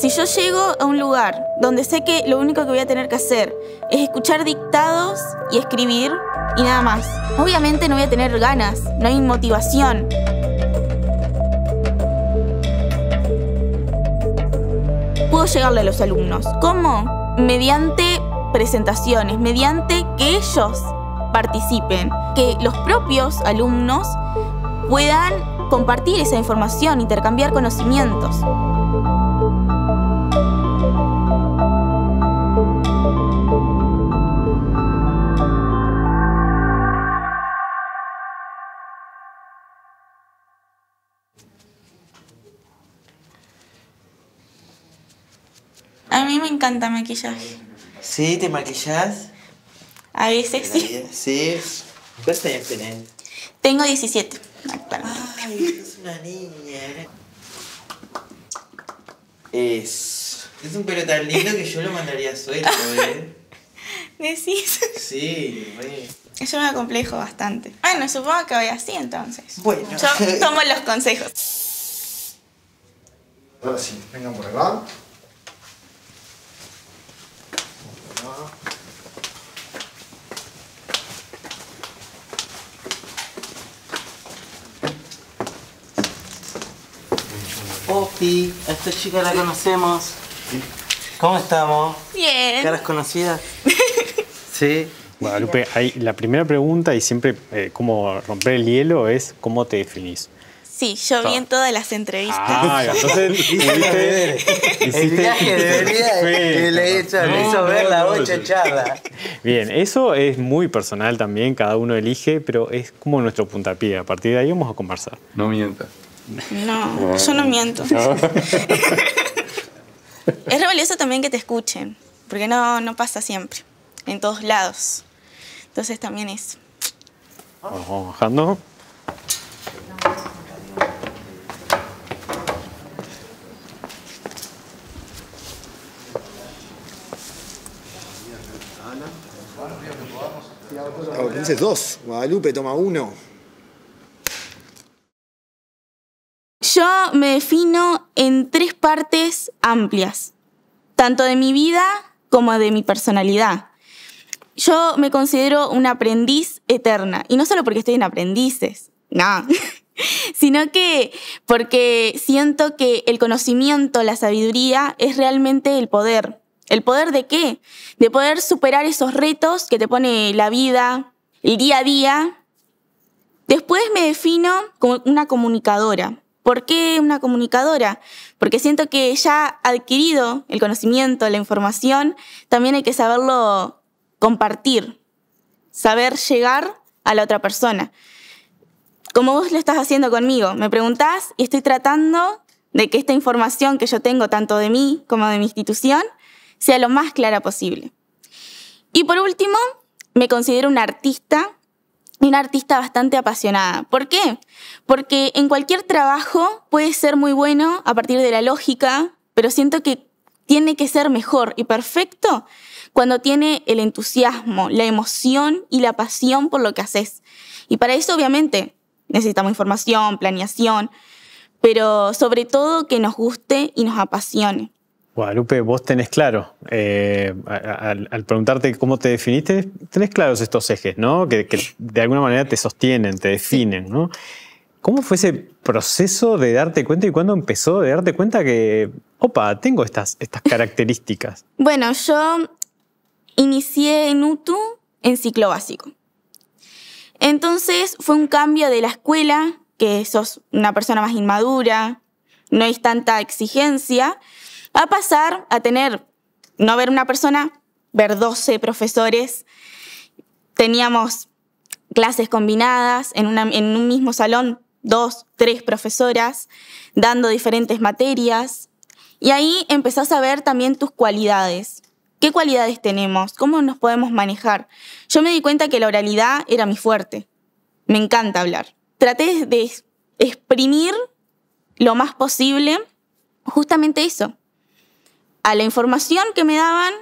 Si yo llego a un lugar donde sé que lo único que voy a tener que hacer es escuchar dictados y escribir y nada más, obviamente no voy a tener ganas, no hay motivación. Puedo llegarle a los alumnos. ¿Cómo? Mediante presentaciones, mediante que ellos participen, que los propios alumnos puedan compartir esa información, intercambiar conocimientos. encanta maquillar. maquillaje. ¿Sí? ¿Te maquillas? A veces sí. ¿Sí? ¿Cuántos años tenés? Tengo 17 actualmente. Ay, es una niña. Es... Es un pelo tan lindo que yo lo mandaría suelto, ¿eh? ¿Decís? Sí, güey. Eso me complejo bastante. Bueno, supongo que voy así entonces. Bueno. Yo tomo los consejos. Ahora sí, vengan por acá. Sí, a esta chica la conocemos. ¿Cómo estamos? Bien. ¿Caras conocidas? sí. Guadalupe, hay, la primera pregunta y siempre eh, como romper el hielo es ¿cómo te definís? Sí, yo vi en todas las entrevistas. Ah, entonces El viaje de le hizo ver la ocho charla. Bien, eso es muy personal también, cada uno elige, pero es como nuestro puntapié. A partir de ahí vamos a conversar. No mientas. No, yo no miento. es re también que te escuchen, porque no, no pasa siempre, en todos lados. Entonces también es. Vamos bajando. Guadalupe toma uno. Yo me defino en tres partes amplias, tanto de mi vida como de mi personalidad. Yo me considero una aprendiz eterna, y no solo porque estoy en aprendices, no, sino que porque siento que el conocimiento, la sabiduría es realmente el poder. ¿El poder de qué? De poder superar esos retos que te pone la vida, el día a día. Después me defino como una comunicadora. ¿Por qué una comunicadora? Porque siento que ya adquirido el conocimiento, la información, también hay que saberlo compartir, saber llegar a la otra persona. Como vos lo estás haciendo conmigo, me preguntás y estoy tratando de que esta información que yo tengo, tanto de mí como de mi institución, sea lo más clara posible. Y por último, me considero una artista y una artista bastante apasionada. ¿Por qué? Porque en cualquier trabajo puede ser muy bueno a partir de la lógica, pero siento que tiene que ser mejor y perfecto cuando tiene el entusiasmo, la emoción y la pasión por lo que haces. Y para eso obviamente necesitamos información, planeación, pero sobre todo que nos guste y nos apasione. Guadalupe, vos tenés claro, eh, al, preguntarte cómo te definiste, tenés claros estos ejes, ¿no? Que, de alguna manera te sostienen, te definen, ¿no? ¿Cómo fue ese proceso de darte cuenta y cuándo empezó de darte cuenta que, opa, tengo estas, estas características? bueno, yo inicié en UTU en ciclo básico. Entonces fue un cambio de la escuela, que sos una persona más inmadura, no hay tanta exigencia, a pasar a tener, no ver una persona, ver 12 profesores. Teníamos clases combinadas en, en un mismo salón, dos, tres profesoras, dando diferentes materias. Y ahí empezás a ver también tus cualidades. ¿Qué cualidades tenemos? ¿Cómo nos podemos manejar? Yo me di cuenta que la oralidad era mi fuerte. Me encanta hablar. Traté de exprimir lo más posible justamente eso, a la información que me daban,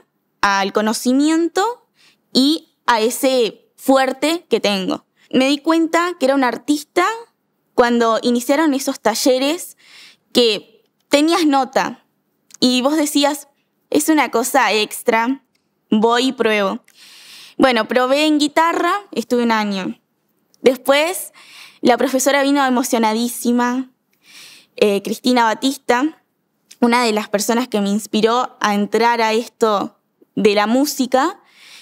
al conocimiento y a ese fuerte que tengo. Me di cuenta que era un artista cuando iniciaron esos talleres que tenías nota y vos decías, es una cosa extra, voy y pruebo. Bueno, probé en guitarra, estuve un año. Después la profesora vino emocionadísima, eh, Cristina Batista, una de las personas que me inspiró a entrar a esto de la música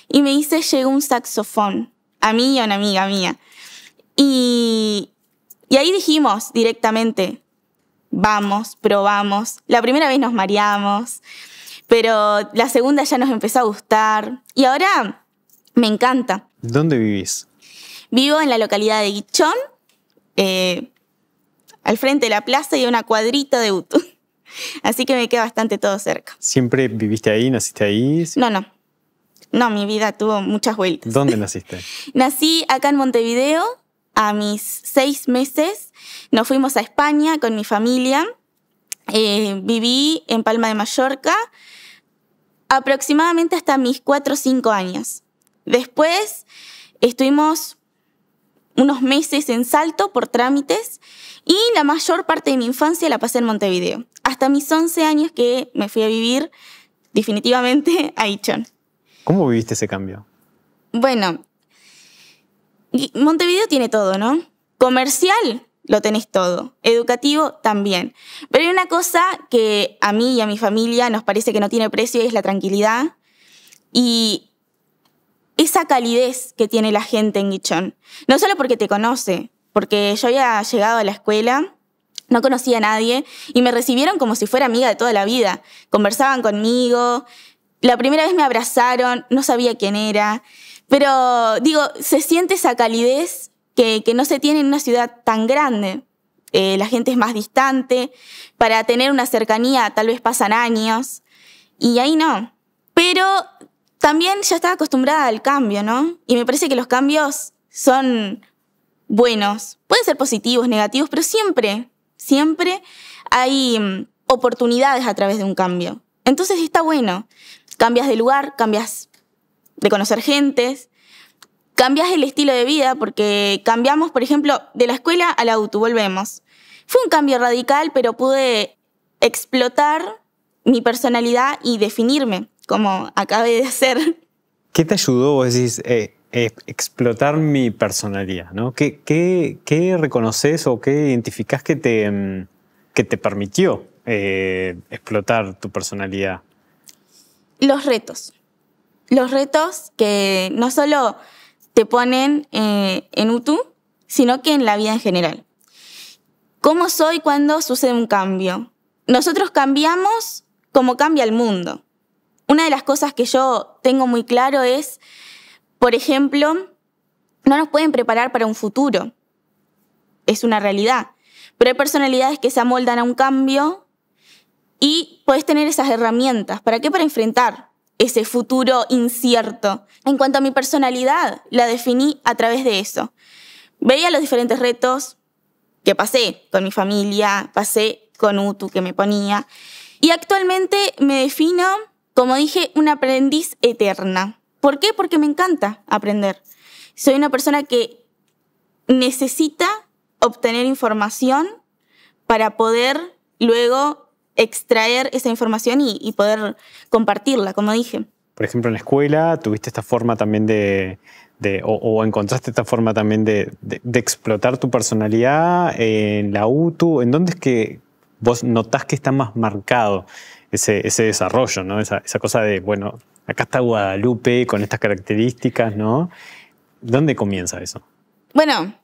y me dice, llegó un saxofón, a mí y a una amiga mía. Y, ahí dijimos directamente, vamos, probamos. La primera vez nos mareamos, pero la segunda ya nos empezó a gustar y ahora me encanta. ¿Dónde vivís? Vivo en la localidad de Guichón, eh, al frente de la plaza y una cuadrita de Utu. Así que me queda bastante todo cerca. ¿Siempre viviste ahí? ¿Naciste ahí? No, no. No, mi vida tuvo muchas vueltas. ¿Dónde naciste? Nací acá en Montevideo. A mis seis meses nos fuimos a España con mi familia. Eh, viví en Palma de Mallorca aproximadamente hasta mis cuatro o cinco años. Después estuvimos unos meses en Salto por trámites y la mayor parte de mi infancia la pasé en Montevideo hasta mis 11 años que me fui a vivir definitivamente a Ichon. ¿Cómo viviste ese cambio? Bueno, Montevideo tiene todo, ¿no? Comercial lo tenés todo, educativo también. Pero hay una cosa que a mí y a mi familia nos parece que no tiene precio y es la tranquilidad y esa calidez que tiene la gente en Guichón. No solo porque te conoce, porque yo había llegado a la escuela no conocía a nadie y me recibieron como si fuera amiga de toda la vida. Conversaban conmigo, la primera vez me abrazaron, no sabía quién era, pero digo, se siente esa calidez que, no se tiene en una ciudad tan grande. Eh, la gente es más distante, para tener una cercanía tal vez pasan años y ahí no. Pero también ya estaba acostumbrada al cambio, ¿no? Y me parece que los cambios son buenos, pueden ser positivos, negativos, pero siempre siempre hay mm, oportunidades a través de un cambio. Entonces está bueno. Cambias de lugar, cambias de conocer gentes, cambias el estilo de vida, porque cambiamos, por ejemplo, de la escuela a la auto, volvemos. Fue un cambio radical, pero pude explotar mi personalidad y definirme, como acabé de hacer. ¿Qué te ayudó? decís, eh, explotar mi personalidad, ¿no? ¿Qué, reconoces o qué identificas que te, mm, que te permitió eh, explotar tu personalidad? Los retos. Los retos que no solo te ponen eh, en UTU, sino que en la vida en general. ¿Cómo soy cuando sucede un cambio? Nosotros cambiamos como cambia el mundo. Una de las cosas que yo tengo muy claro es por ejemplo, no nos pueden preparar para un futuro. Es una realidad. Pero hay personalidades que se amoldan a un cambio y puedes tener esas herramientas. ¿Para qué? Para enfrentar ese futuro incierto. En cuanto a mi personalidad, la definí a través de eso. Veía los diferentes retos que pasé con mi familia, pasé con Utu que me ponía. Y actualmente me defino, como dije, una aprendiz eterna. ¿Por qué? Porque me encanta aprender. Soy una persona que necesita obtener información para poder luego extraer esa información y, poder compartirla, como dije. Por ejemplo, en la escuela tuviste esta forma también de, o, encontraste esta forma también de, explotar tu personalidad en la UTU? ¿En dónde es que vos notás que está más marcado ese, ese desarrollo, ¿no? Esa, cosa de, bueno, acá está Guadalupe con estas características, ¿no? ¿Dónde comienza eso? Bueno,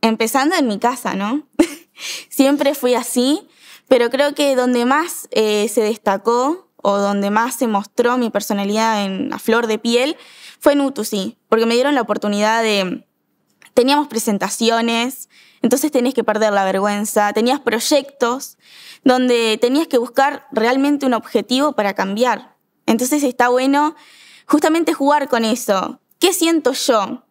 empezando en mi casa, ¿no? Siempre fui así, pero creo que donde más eh, se destacó o donde más se mostró mi personalidad en a flor de piel fue en U2C, porque me dieron la oportunidad de... Teníamos presentaciones, entonces tenías que perder la vergüenza, tenías proyectos donde tenías que buscar realmente un objetivo para cambiar. Entonces está bueno justamente jugar con eso. ¿Qué siento yo?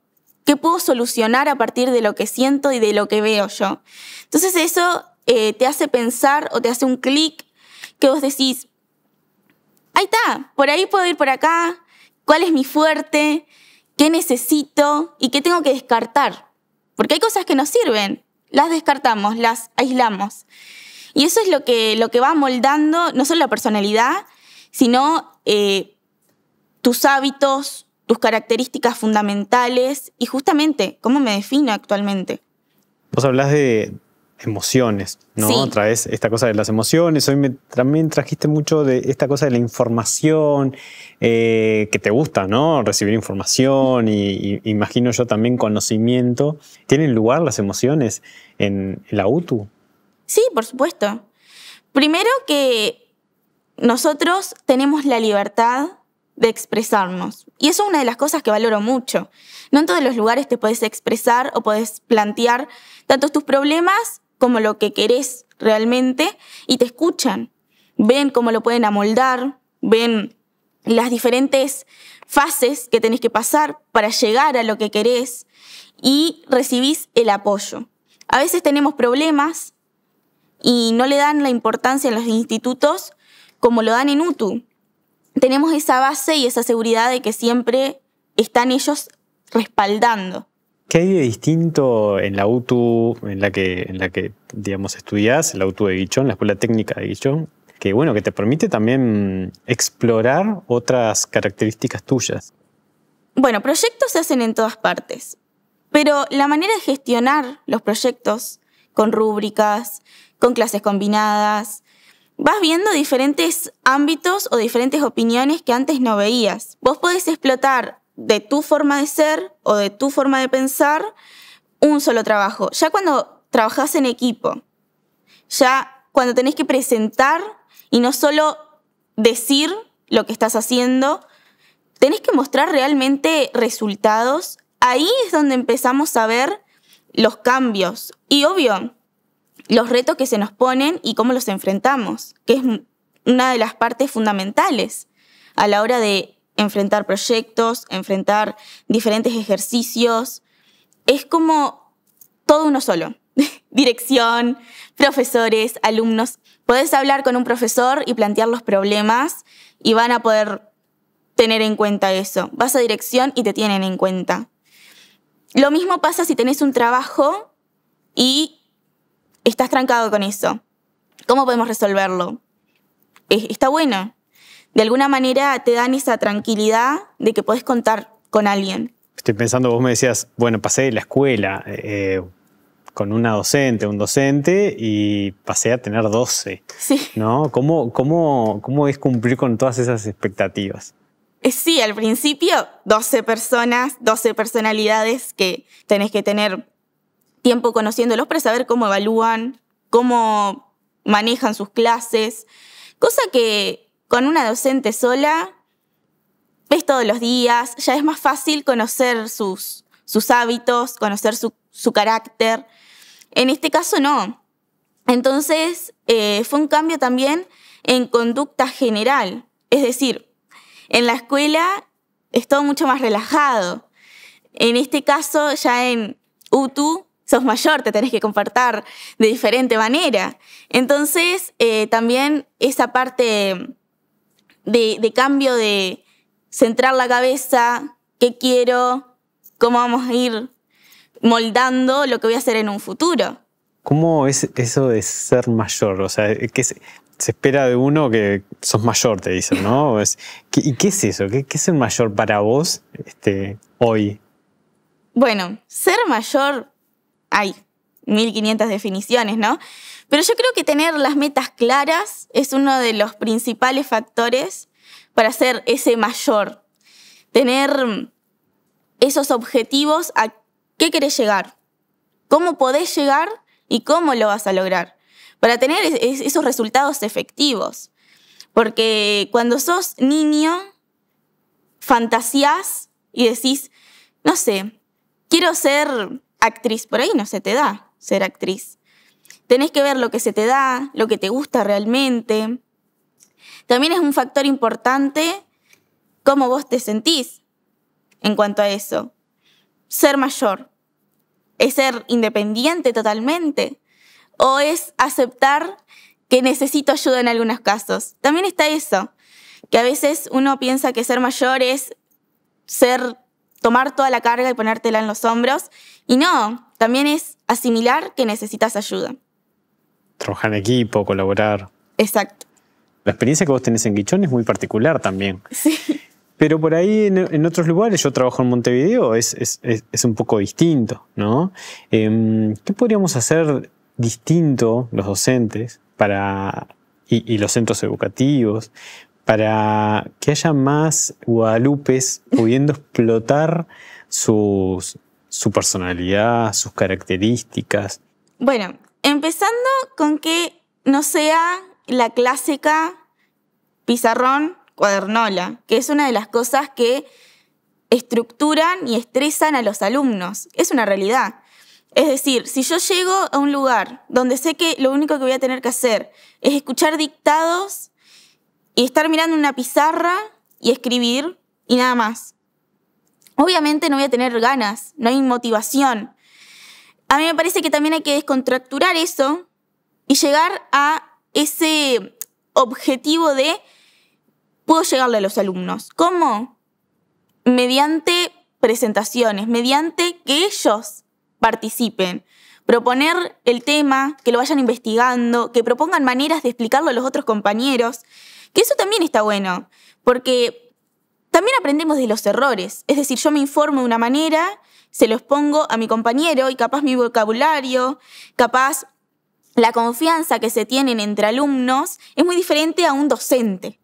¿Qué puedo solucionar a partir de lo que siento y de lo que veo yo? Entonces eso eh, te hace pensar o te hace un clic que vos decís, ahí está, por ahí puedo ir por acá, cuál es mi fuerte, qué necesito y qué tengo que descartar. Porque hay cosas que nos sirven, las descartamos, las aislamos. Y eso es lo que, lo que va moldando no solo la personalidad, sino eh, tus hábitos, tus características fundamentales y justamente cómo me defino actualmente. Vos hablas de, emociones, ¿no? Sí. Traes esta cosa de las emociones. Hoy me, también trajiste mucho de esta cosa de la información, eh, que te gusta, ¿no? Recibir información y, imagino yo también conocimiento. ¿Tienen lugar las emociones en la UTU? Sí, por supuesto. Primero que nosotros tenemos la libertad de expresarnos. Y eso es una de las cosas que valoro mucho. No en todos los lugares te puedes expresar o puedes plantear tanto tus problemas como lo que querés realmente y te escuchan. Ven cómo lo pueden amoldar, ven las diferentes fases que tenés que pasar para llegar a lo que querés y recibís el apoyo. A veces tenemos problemas y no le dan la importancia en los institutos como lo dan en UTU. Tenemos esa base y esa seguridad de que siempre están ellos respaldando. ¿Qué hay de distinto en la UTU, en la que, en la que digamos, estudias, la UTU de Guichón, la Escuela Técnica de Guichón, que bueno, que te permite también explorar otras características tuyas? Bueno, proyectos se hacen en todas partes, pero la manera de gestionar los proyectos con rúbricas, con clases combinadas, vas viendo diferentes ámbitos o diferentes opiniones que antes no veías. Vos podés explotar de tu forma de ser o de tu forma de pensar un solo trabajo. Ya cuando trabajas en equipo, ya cuando tenés que presentar y no solo decir lo que estás haciendo, tenés que mostrar realmente resultados. Ahí es donde empezamos a ver los cambios y obvio los retos que se nos ponen y cómo los enfrentamos, que es una de las partes fundamentales a la hora de enfrentar proyectos, enfrentar diferentes ejercicios. Es como todo uno solo. Dirección, profesores, alumnos. Puedes hablar con un profesor y plantear los problemas y van a poder tener en cuenta eso. Vas a dirección y te tienen en cuenta. Lo mismo pasa si tenés un trabajo y estás trancado con eso. ¿Cómo podemos resolverlo? Está bueno de alguna manera te dan esa tranquilidad de que podés contar con alguien. Estoy pensando, vos me decías, bueno, pasé de la escuela eh, con una docente, un docente, y pasé a tener 12. Sí. ¿No? ¿Cómo, cómo, cómo es cumplir con todas esas expectativas? Eh, sí, al principio 12 personas, 12 personalidades que tenés que tener tiempo conociéndolos para saber cómo evalúan, cómo manejan sus clases, cosa que con una docente sola, ves todos los días, ya es más fácil conocer sus, hábitos, conocer su, carácter. En este caso no. Entonces, eh, fue un cambio también en conducta general. Es decir, en la escuela es todo mucho más relajado. En este caso, ya en UTU, sos mayor, te tenés que comportar de diferente manera. Entonces, eh, también esa parte de, cambio de centrar la cabeza, qué quiero, cómo vamos a ir moldando lo que voy a hacer en un futuro. ¿Cómo es eso de ser mayor? O sea, se, espera de uno que sos mayor, te dicen, ¿no? ¿Y qué es eso? ¿Qué, es ser mayor para vos este, hoy? Bueno, ser mayor hay 1500 definiciones, ¿no? Pero yo creo que tener las metas claras es uno de los principales factores para ser ese mayor. Tener esos objetivos a qué querés llegar, cómo podés llegar y cómo lo vas a lograr. Para tener esos resultados efectivos. Porque cuando sos niño, fantasías y decís, no sé, quiero ser actriz. Por ahí no se te da ser actriz. Tenés que ver lo que se te da, lo que te gusta realmente. También es un factor importante cómo vos te sentís en cuanto a eso. Ser mayor, es ser independiente totalmente o es aceptar que necesito ayuda en algunos casos. También está eso, que a veces uno piensa que ser mayor es ser tomar toda la carga y ponértela en los hombros y no, también es asimilar que necesitas ayuda trabajar en equipo, colaborar. Exacto. La experiencia que vos tenés en Guichón es muy particular también. Sí. Pero por ahí en, otros lugares, yo trabajo en Montevideo, es, es, un poco distinto, ¿no? Em, ¿Qué podríamos hacer distinto los docentes para, y, los centros educativos para que haya más guadalupe pudiendo explotar sus, su personalidad, sus características? Bueno, Empezando con que no sea la clásica pizarrón cuadernola, que es una de las cosas que estructuran y estresan a los alumnos. Es una realidad. Es decir, si yo llego a un lugar donde sé que lo único que voy a tener que hacer es escuchar dictados y estar mirando una pizarra y escribir y nada más. Obviamente no voy a tener ganas, no hay motivación, a mí me parece que también hay que descontracturar eso y llegar a ese objetivo de puedo llegarle a los alumnos. ¿Cómo? Mediante presentaciones, mediante que ellos participen. Proponer el tema, que lo vayan investigando, que propongan maneras de explicarlo a los otros compañeros, que eso también está bueno, porque también aprendemos de los errores. Es decir, yo me informo de una manera se los pongo a mi compañero y capaz mi vocabulario, capaz la confianza que se tienen entre alumnos es muy diferente a un docente,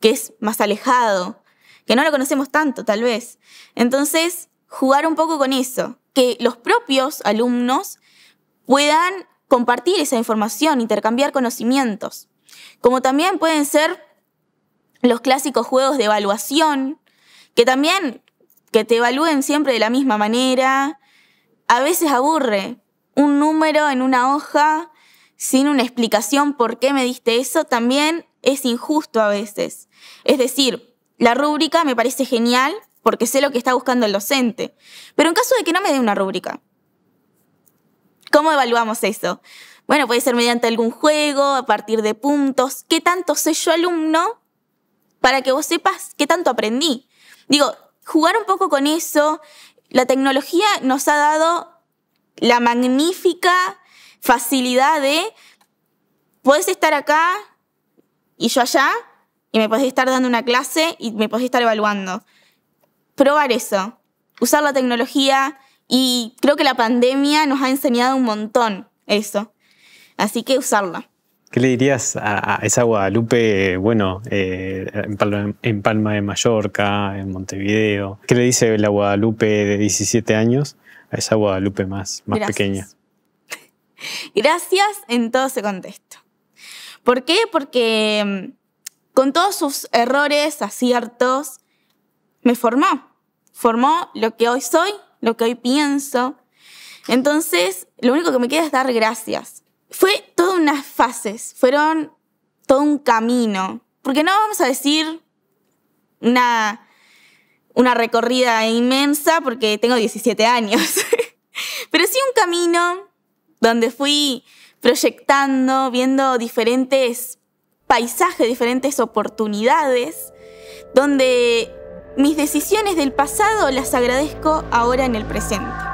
que es más alejado, que no lo conocemos tanto tal vez. Entonces, jugar un poco con eso, que los propios alumnos puedan compartir esa información, intercambiar conocimientos. Como también pueden ser los clásicos juegos de evaluación, que también que te evalúen siempre de la misma manera. A veces aburre un número en una hoja sin una explicación por qué me diste eso, también es injusto a veces. Es decir, la rúbrica me parece genial porque sé lo que está buscando el docente, pero en caso de que no me dé una rúbrica, ¿cómo evaluamos eso? Bueno, puede ser mediante algún juego, a partir de puntos, qué tanto sé yo alumno para que vos sepas qué tanto aprendí. Digo, jugar un poco con eso. La tecnología nos ha dado la magnífica facilidad de, puedes estar acá y yo allá, y me podés estar dando una clase y me podés estar evaluando. Probar eso, usar la tecnología y creo que la pandemia nos ha enseñado un montón eso. Así que usarla. ¿Qué le dirías a, esa Guadalupe, bueno, eh, en, Palma, de Mallorca, en Montevideo? ¿Qué le dice la Guadalupe de 17 años a esa Guadalupe más, más pequeña? Gracias en todo ese contexto. ¿Por qué? Porque mm, con todos sus errores, aciertos, me formó. Formó lo que hoy soy, lo que hoy pienso. Entonces, lo único que me queda es dar gracias. Fue unas fases, fueron todo un camino. Porque no vamos a decir una, una recorrida inmensa porque tengo 17 años. Pero sí un camino donde fui proyectando, viendo diferentes paisajes, diferentes oportunidades, donde mis decisiones del pasado las agradezco ahora en el presente.